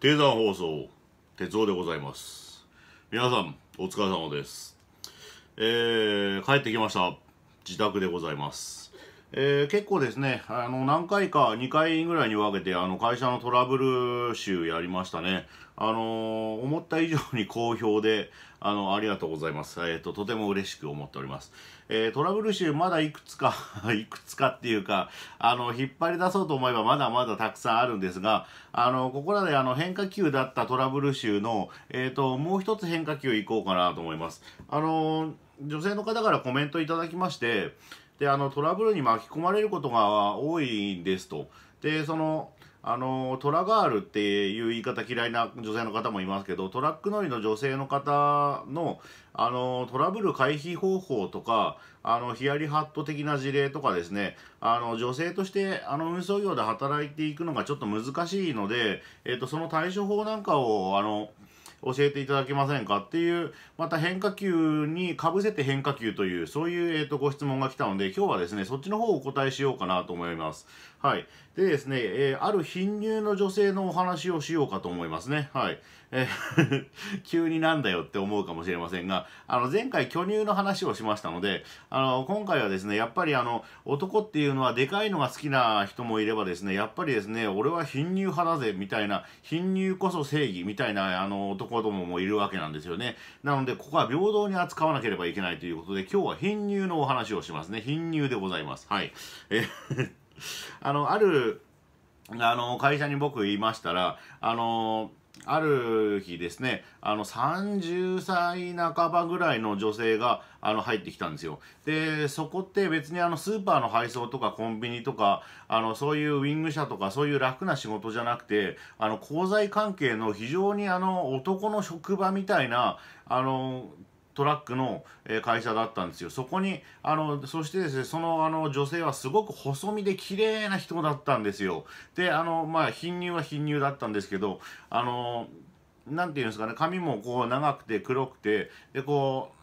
低山放送鉄道でございます皆さんお疲れ様ですえー、帰ってきました自宅でございますえー、結構ですね、あの、何回か、2回ぐらいに分けて、あの、会社のトラブル集やりましたね。あのー、思った以上に好評で、あの、ありがとうございます。えっ、ー、と、とても嬉しく思っております。えー、トラブル集まだいくつか いくつかっていうか、あの、引っ張り出そうと思えばまだまだたくさんあるんですが、あの、ここらであの、変化球だったトラブル集の、えっ、と、もう一つ変化球いこうかなと思います。あの女性の方からコメントいただきまして、であのトラブルに巻き込まれることが多いんですとでそのあのトラガールっていう言い方嫌いな女性の方もいますけどトラック乗りの女性の方のあのトラブル回避方法とかあのヒヤリハット的な事例とかですねあの女性としてあの運送業で働いていくのがちょっと難しいので、えっと、その対処法なんかをあの教えていただけませんかっていう、また変化球にかぶせて変化球という、そういう、えーと、ご質問が来たので、今日はですね、そっちの方をお答えしようかなと思います。はい。でですね、えー、ある貧乳の女性のお話をしようかと思いますね。はい。えー 急になんだよって思うかもしれませんが、あの、前回巨乳の話をしましたので、あの、今回はですね、やっぱりあの、男っていうのはでかいのが好きな人もいればですね、やっぱりですね、俺は貧乳派だぜ、みたいな、貧乳こそ正義みたいな、あの、男子供もいるわけなんですよね。なので、ここは平等に扱わなければいけないということで、今日は貧乳のお話をしますね。貧乳でございます。はい。えあの、ある、あの、会社に僕言いましたら、あの、ある日ですねあの30歳半ばぐらいの女性があの入ってきたんですよでそこって別にあのスーパーの配送とかコンビニとかあのそういうウィング車とかそういう楽な仕事じゃなくてあの鉱材関係の非常にあの男の職場みたいなあのトラックの会社だったんですよそこにあのそしてですねそのあの女性はすごく細身で綺麗な人だったんですよであのまあ貧乳は貧乳だったんですけどあの何て言うんですかね髪もこう長くて黒くてでこう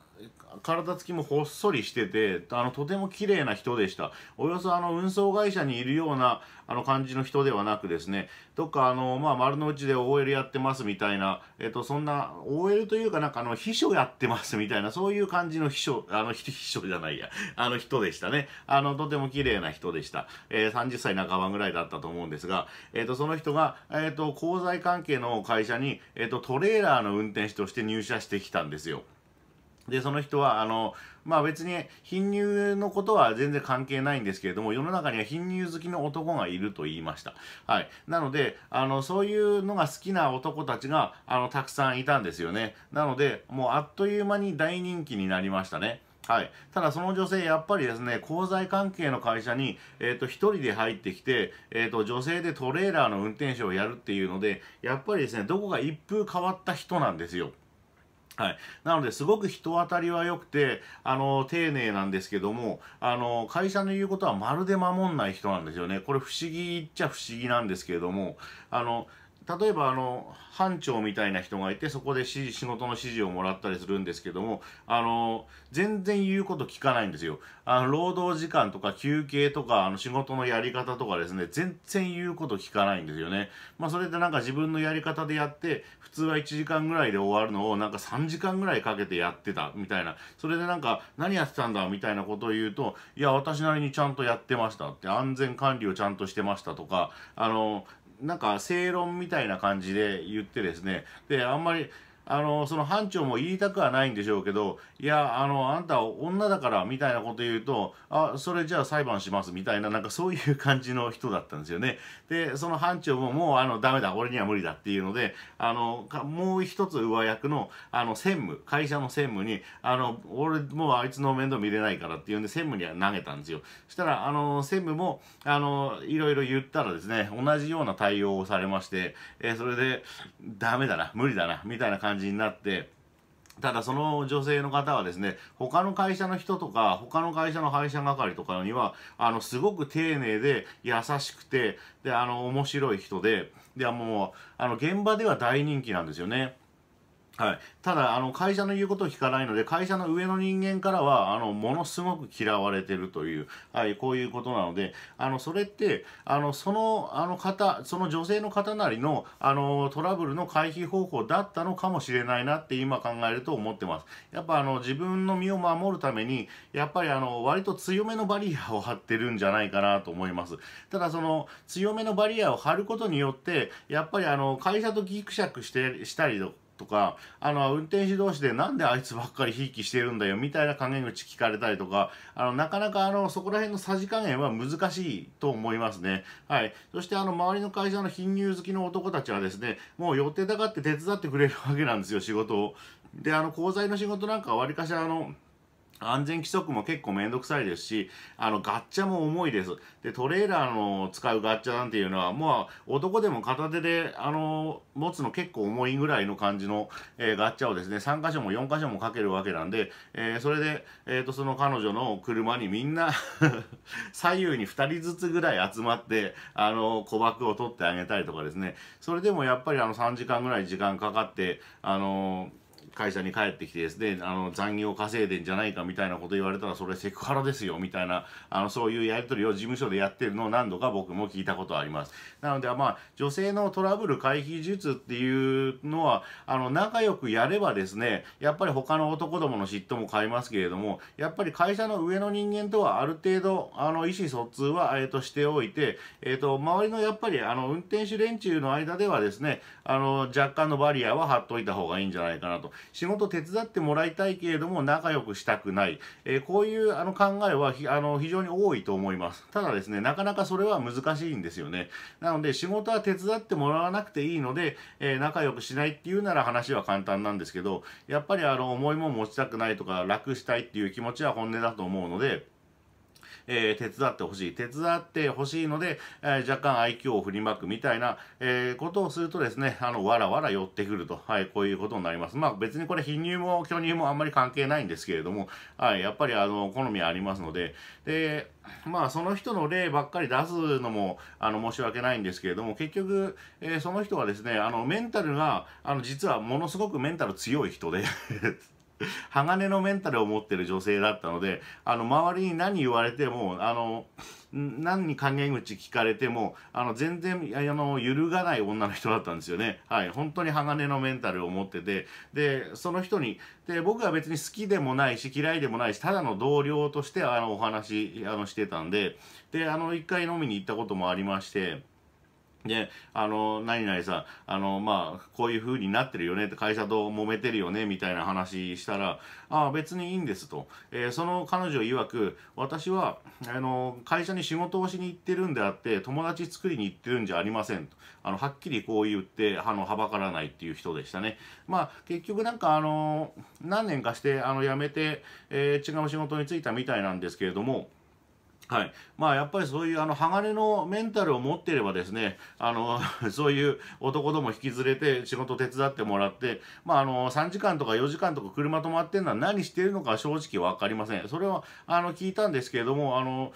体つきもほっそりしてて、あの、とても綺麗な人でした。およそあの、運送会社にいるような、あの、感じの人ではなくですね、どっかあの、まあ、丸の内で OL やってますみたいな、えっと、そんな、OL というかなんかあの、秘書やってますみたいな、そういう感じの秘書、あの、秘書じゃないや、あの人でしたね。あの、とても綺麗な人でした。えー、30歳半ばぐらいだったと思うんですが、えっと、その人が、えっと、鋼材関係の会社に、えっと、トレーラーの運転手として入社してきたんですよ。でその人はあの、まあ、別に貧乳のことは全然関係ないんですけれども世の中には貧乳好きの男がいると言いました、はい、なのであのそういうのが好きな男たちがあのたくさんいたんですよねなのでもうあっという間に大人気になりましたねはい、ただその女性、やっぱりですね、交材関係の会社に、えーと、1人で入ってきて、えーと、女性でトレーラーの運転手をやるっていうので、やっぱりですね、どこか一風変わった人なんですよ。はい、なのですごく人当たりは良くてあの丁寧なんですけどもあの会社の言うことはまるで守んない人なんですよねこれ不思議っちゃ不思議なんですけれどもあの例えばあの班長みたいな人がいてそこで仕事の指示をもらったりするんですけどもあの全然言うこと聞かないんですよあの労働時間とか休憩とかあの仕事のやり方とかですね全然言うこと聞かないんですよねまあそれでなんか自分のやり方でやって普通は1時間ぐらいで終わるのをなんか3時間ぐらいかけてやってたみたいなそれでなんか何やってたんだみたいなことを言うといや私なりにちゃんとやってましたって安全管理をちゃんとしてましたとかあのなんか正論みたいな感じで言ってですね、で、あんまり、あの、その班長も言いたくはないんでしょうけど、いや、あの、あんた女だからみたいなこと言うと、あ、それじゃあ裁判しますみたいな、なんかそういう感じの人だったんですよね。で、その班長ももう、あの、ダメだ、俺には無理だっていうので、あの、もう一つ上役の、あの、専務、会社の専務に、あの、俺もうあいつの面倒見れないからっていうんで、専務には投げたんですよ。そしたら、あの、専務も、あの、いろいろ言ったらですね、同じような対応をされまして、えー、それで、ダメだな、無理だな、みたいな感じ感じになって、ただその女性の方はですね、他の会社の人とか、他の会社の配車係とかには、あの、すごく丁寧で、優しくて、で、あの、面白い人で、で、もう、あの、現場では大人気なんですよね。はい、ただあの会社の言うことを聞かないので会社の上の人間からはあのものすごく嫌われてるという、はい、こういうことなのであのそれってあのそのあの方その女性の方なりのあのトラブルの回避方法だったのかもしれないなって今考えると思ってますやっぱあの自分の身を守るためにやっぱりあの割と強めのバリアを張ってるんじゃないかなと思いますただその強めのバリアを張ることによってやっぱりあの会社とギクシャクしてしたりとかとか、あの、運転手同士でなんであいつばっかりひいきしてるんだよみたいな加減口聞かれたりとか、あの、なかなかあの、そこら辺のさじ加減は難しいと思いますね。はい。そしてあの、周りの会社の貧乳好きの男たちはですね、もう予定だかって手伝ってくれるわけなんですよ、仕事を。で、あの、鋼材の仕事なんかはわりかしあの、安全規則も結構めんどくさいですし、あの、ガッチャも重いです。で、トレーラーの使うガッチャなんていうのは、もう男でも片手で、あの、持つの結構重いぐらいの感じの、えー、ガッチャをですね、3箇所も4箇所もかけるわけなんで、えー、それで、えっ、ー、と、その彼女の車にみんな 左右に2人ずつぐらい集まって、あの、鼓膜を取ってあげたりとかですね、それでもやっぱりあの、3時間ぐらい時間かかって、あのー会社に帰ってきてですねあの残業稼いでんじゃないかみたいなこと言われたらそれセクハラですよみたいなあのそういうやり取りを事務所でやってるのを何度か僕も聞いたことありますなのでまあ女性のトラブル回避術っていうのはあの仲良くやればですねやっぱり他の男どもの嫉妬も買いますけれどもやっぱり会社の上の人間とはある程度あの意思疎通は、えれとしておいて、えっと周りのやっぱりあの運転手連中の間ではですねあの若干のバリアは張っといた方がいいんじゃないかなと仕事手伝ってもらいたいけれども仲良くしたくない、えー、こういうあの考えはあの非常に多いと思います ただですねなかなかそれは難しいんですよねなので仕事は手伝ってもらわなくていいので、えー、仲良くしないっていうなら話は簡単なんですけどやっぱりあの重いも持ちたくないとか楽したいっていう気持ちは本音だと思うのでえー、手伝ってほしい手伝ってほしいので、えー、若干愛嬌を振りまくみたいな、えー、ことをするとですねあのわらわら寄ってくると、はい、こういうことになりますまあ別にこれ貧乳も巨乳もあんまり関係ないんですけれども、はい、やっぱりあの好みありますのででまあその人の例ばっかり出すのもあの申し訳ないんですけれども結局、えー、その人はですねあのメンタルがあの実はものすごくメンタル強い人で 鋼のメンタルを持ってる女性だったのであの周りに何言われてもあの何に陰口聞かれてもあの全然あの揺るがない女の人だったんですよねはい本当に鋼のメンタルを持っててでその人にで僕は別に好きでもないし嫌いでもないしただの同僚としてあのお話あのしてたんでであの一回飲みに行ったこともありまして。で、あの、何々さん、あの、まあ、こういう風になってるよねって、会社と揉めてるよね、みたいな話したら、ああ、別にいいんですと。えー、その彼女曰く、私は、あの、会社に仕事をしに行ってるんであって、友達作りに行ってるんじゃありませんと。あの、はっきりこう言って、あの、はばからないっていう人でしたね。まあ、結局なんか、あの、何年かして、あの、辞めて、えー、違う仕事に就いたみたいなんですけれども、はいまあ、やっぱりそういうあの鋼のメンタルを持っていればですねあの そういう男ども引き連れて仕事手伝ってもらって、まあ、あの3時間とか4時間とか車止まってるのは何してるのか正直分かりませんそれはあの聞いたんですけれどもあの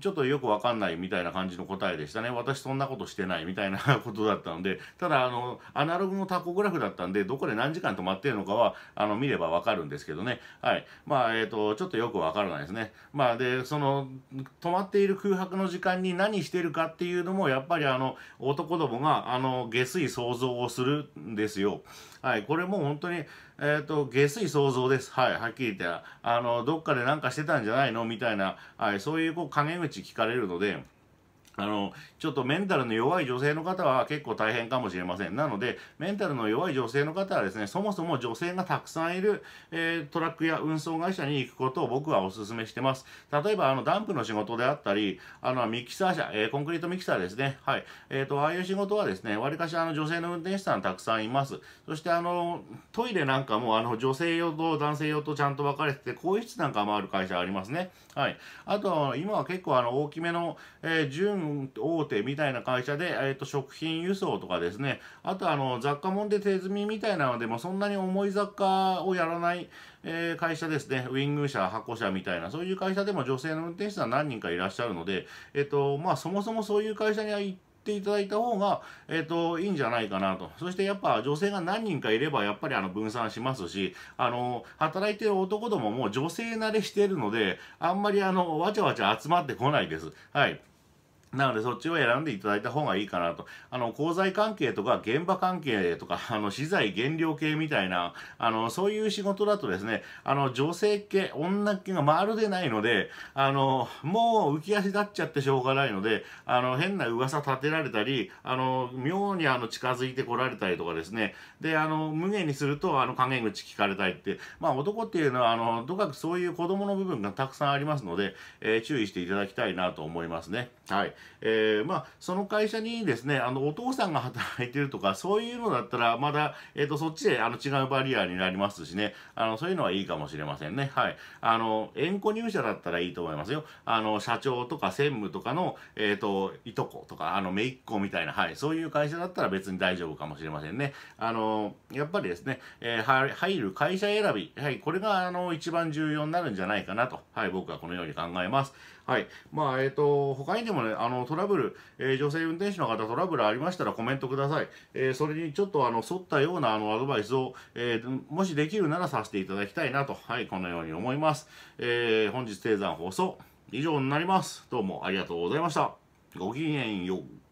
ちょっとよく分かんないみたいな感じの答えでしたね私そんなことしてないみたいな ことだったのでただあのアナログのタコグラフだったんでどこで何時間止まってるのかはあの見れば分かるんですけどねはいまあえっ、ー、とちょっとよく分からないですねまあでその止まっている空白の時間に何してるかっていうのも、やっぱりあの、男どもが、あの、下水想像をするんですよ。はい、これも本当に、えっ、ー、と、下水想像です。はい、はっきり言って、あの、どっかでなんかしてたんじゃないのみたいな、はい、そういうこう、陰口聞かれるので、あのちょっとメンタルの弱い女性の方は結構大変かもしれませんなのでメンタルの弱い女性の方はですねそもそも女性がたくさんいる、えー、トラックや運送会社に行くことを僕はお勧めしてます例えばあのダンプの仕事であったりあのミキサー車、えー、コンクリートミキサーですねはいえっ、ー、とああいう仕事はですねわりかしあの女性の運転手さんたくさんいますそしてあのトイレなんかもあの女性用と男性用とちゃんと分かれてて更衣室なんかもある会社ありますねはいあと今は結構あの大きめの、えー、純ン大手みたいな会社で、えーと、食品輸送とかですね、あとあの雑貨もんで手積みみたいなのでもそんなに重い雑貨をやらない、えー、会社ですね、ウィング車、箱車みたいな、そういう会社でも女性の運転手さん何人かいらっしゃるので、えっ、ー、と、まあそもそもそういう会社には行って、ていただいた方が、えっ、ー、と、いいんじゃないかなと。そしてやっぱ女性が何人かいれば、やっぱりあの分散しますし、あの、働いてる男どもも女性慣れしてるので、あんまりあの、わちゃわちゃ集まってこないです。はい。なので、そっちを選んでいただいた方がいいかなと。あの、鉱材関係とか、現場関係とか、あの、資材原料系みたいな、あの、そういう仕事だとですね、あの、女性系、女系がまるでないので、あの、もう浮き足立っちゃってしょうがないので、あの、変な噂立てられたり、あの、妙にあの、近づいてこられたりとかですね、で、あの、無限にすると、あの、陰口聞かれたりって、まあ、男っていうのは、あの、とかくそういう子供の部分がたくさんありますので、えー、注意していただきたいなと思いますね。はい。えー、まあ、その会社にですね、あの、お父さんが働いてるとか、そういうのだったら、まだ、えっ、ー、と、そっちで、あの、違うバリアになりますしね、あの、そういうのはいいかもしれませんね。はい。あの、縁故入社だったらいいと思いますよ。あの、社長とか専務とかの、えっ、ー、と、いとことか、あの、姪っ子みたいな、はい。そういう会社だったら別に大丈夫かもしれませんね。あの、やっぱりですね、えー、入る会社選び、はい、これが、あの、一番重要になるんじゃないかなと、はい、僕はこのように考えます。はい。まあ、えっ、ー、と、他にでもね、あの、トラブル、えー、女性運転手の方、トラブルありましたらコメントください。えー、それにちょっと、あの、沿ったような、あの、アドバイスを、えもしできるならさせていただきたいなと、はい、このように思います。え本日、低山放送、以上になります。どうもありがとうございました。ごきげんよう。